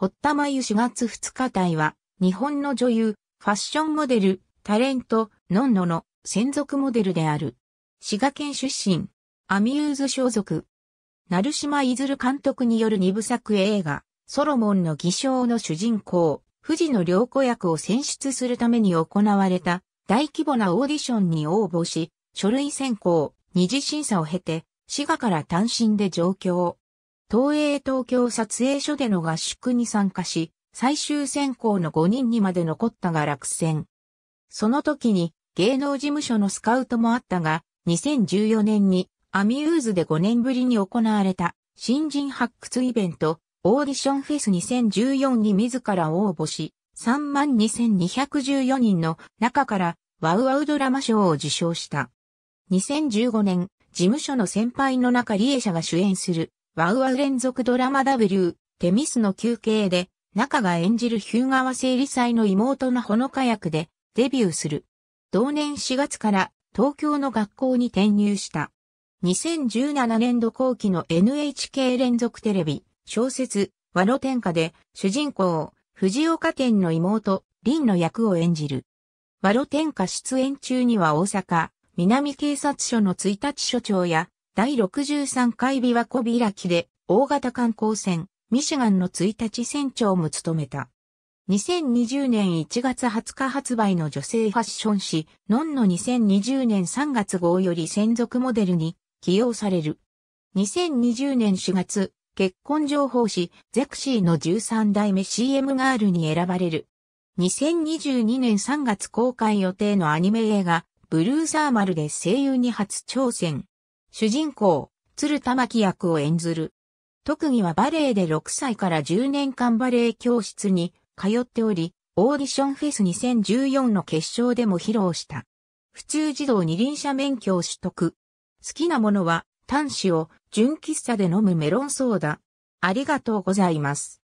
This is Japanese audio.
堀田真由4月2日隊は、日本の女優、ファッションモデル、タレント、ノンノの専属モデルである。滋賀県出身、アミューズ所属。成島いずる監督による二部作映画、ソロモンの偽証の主人公、藤野良子役を選出するために行われた大規模なオーディションに応募し、書類選考、二次審査を経て、滋賀から単身で上京。東映東京撮影所での合宿に参加し、最終選考の5人にまで残ったが落選。その時に芸能事務所のスカウトもあったが、2014年にアミューズで5年ぶりに行われた新人発掘イベント、オーディションフェス2014に自ら応募し、32,214人の中からワウワウドラマ賞を受賞した。2015年、事務所の先輩の中エシ社が主演するワウワウ連続ドラマ W、テミスの休憩で、中が演じるヒューガイリ理祭の妹のほのか役でデビューする。同年4月から東京の学校に転入した。2017年度後期の NHK 連続テレビ、小説、和の天下で主人公、藤岡天の妹、凛の役を演じる。和の天下出演中には大阪、南警察署の1日署長や第63回琵琶湖開きで、大型観光船、ミシガンの1日船長も務めた。2020年1月20日発売の女性ファッション誌、ノンの2020年3月号より専属モデルに起用される。2020年4月、結婚情報誌、ゼクシーの13代目 CM ガールに選ばれる。2022年3月公開予定のアニメ映画、ブルーサーマルで声優に初挑戦。主人公、鶴田巻役を演ずる。特技はバレエで6歳から10年間バレエ教室に通っており、オーディションフェス2014の決勝でも披露した。府中児童二輪車免許を取得。好きなものは、端子を純喫茶で飲むメロンソーダ。ありがとうございます。